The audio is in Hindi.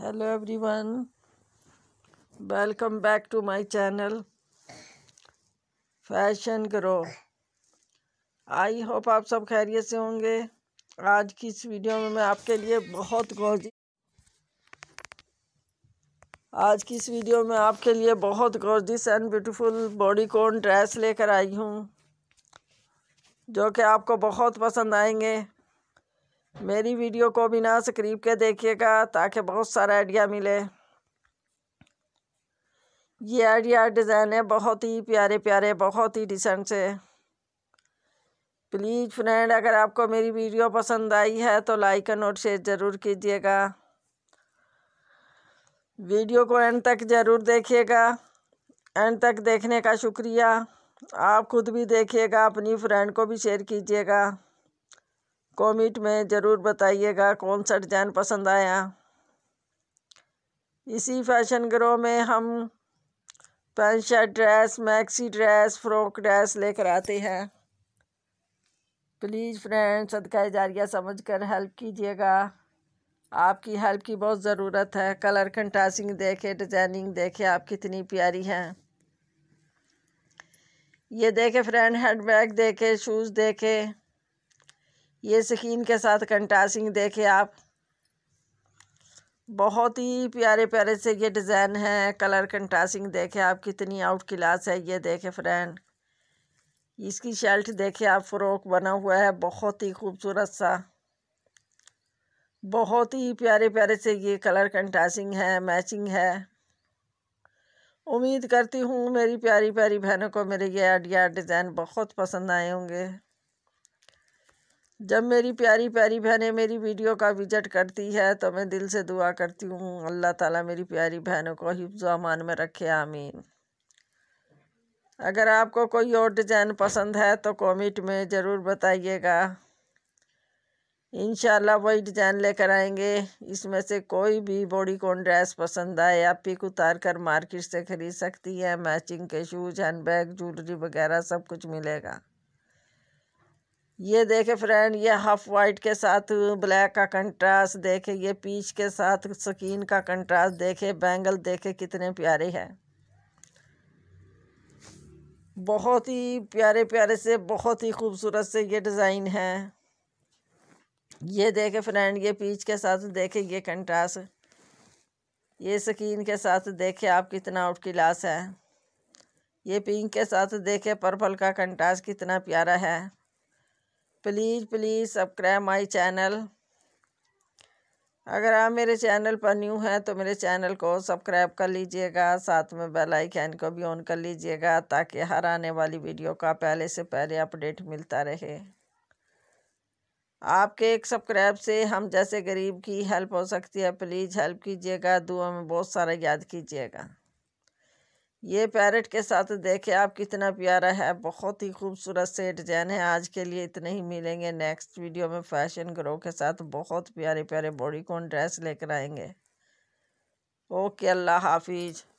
hello everyone welcome back to my channel fashion grow I hope आप सब खैरियत से होंगे आज की इस वीडियो में मैं आपके लिए बहुत गोजी आज की इस वीडियो में आपके लिए बहुत gorgeous and beautiful bodycon dress लेकर आई हूँ जो कि आपको बहुत पसंद आएंगे मेरी वीडियो को बिना ना करीब के देखिएगा ताकि बहुत सारा आइडिया मिले ये आइडिया डिज़ाइन है बहुत ही प्यारे प्यारे बहुत ही डिसेंट से प्लीज़ फ्रेंड अगर आपको मेरी वीडियो पसंद आई है तो लाइक एंड और शेयर ज़रूर कीजिएगा वीडियो को एंड तक ज़रूर देखिएगा एंड तक देखने का शुक्रिया आप खुद भी देखिएगा अपनी फ्रेंड को भी शेयर कीजिएगा कॉमिट में ज़रूर बताइएगा कौन सा डिज़ाइन पसंद आया इसी फैशन ग्रो में हम pant shirt dress maxi dress frock dress लेकर आते हैं प्लीज़ फ्रेंड सदका जारिया समझ कर हेल्प कीजिएगा आपकी हेल्प की बहुत ज़रूरत है कलर कंटासिंग देखे डिजाइनिंग देखे आप कितनी प्यारी हैं ये देखे फ्रेंड हैंड बैग देखे शूज़ देखे ये स्किन के साथ कंट्रास्टिंग देखे आप बहुत ही प्यारे प्यारे से ये डिज़ाइन है कलर कंट्रास्टिंग देखे आप कितनी आउट क्लास है ये देखे फ्रेंड इसकी शर्ट देखे आप फ्रॉक बना हुआ है बहुत ही खूबसूरत सा बहुत ही प्यारे प्यारे से ये कलर कंट्रास्टिंग है मैचिंग है उम्मीद करती हूँ मेरी प्यारी प्यारी बहनों को मेरे ये आइडिया डिज़ाइन बहुत पसंद आए होंगे जब मेरी प्यारी प्यारी बहनें मेरी वीडियो का विजिट करती है तो मैं दिल से दुआ करती हूँ अल्लाह ताला मेरी प्यारी बहनों को हिफ्ज़ामान में रखे आमीन अगर आपको कोई और डिज़ाइन पसंद है तो कमेंट में ज़रूर बताइएगा इन वही डिज़ाइन लेकर आएंगे इसमें से कोई भी बॉडी कॉन ड्रेस पसंद आए आप पिक उतार कर मार्केट से ख़रीद सकती है मैचिंग के शूज़ हैंड बैग ज्वेलरी वगैरह सब कुछ मिलेगा ये देखे फ्रेंड ये हाफ वाइट के साथ ब्लैक का कंट्रास्ट देखे ये पीच के साथ स्किन का कंट्रास्ट देखे बैंगल देखे कितने प्यारे हैं बहुत ही प्यारे प्यारे से बहुत ही खूबसूरत से ये डिज़ाइन है ये देखे फ्रेंड ये पीच के साथ देखे ये कंट्रास्ट ये स्किन के साथ देखे आप कितना आउट क्लास है ये पिंक के साथ देखे पर्पल का कंट्रास्ट कितना प्यारा है please please subscribe my channel अगर आप मेरे चैनल पर न्यू हैं तो मेरे चैनल को सब्सक्राइब कर लीजिएगा साथ में बेल आइकन को भी ऑन कर लीजिएगा ताकि हर आने वाली वीडियो का पहले से पहले अपडेट मिलता रहे आपके एक सब्सक्राइब से हम जैसे गरीब की हेल्प हो सकती है प्लीज़ हेल्प कीजिएगा दुआ में बहुत सारा याद कीजिएगा ये पैरेट के साथ देखे आप कितना प्यारा है बहुत ही खूबसूरत से डिजाइन है आज के लिए इतने ही मिलेंगे नेक्स्ट वीडियो में फैशन ग्रो के साथ बहुत प्यारे प्यारे बॉडी कॉन ड्रेस लेकर आएंगे ओके अल्लाह हाफिज़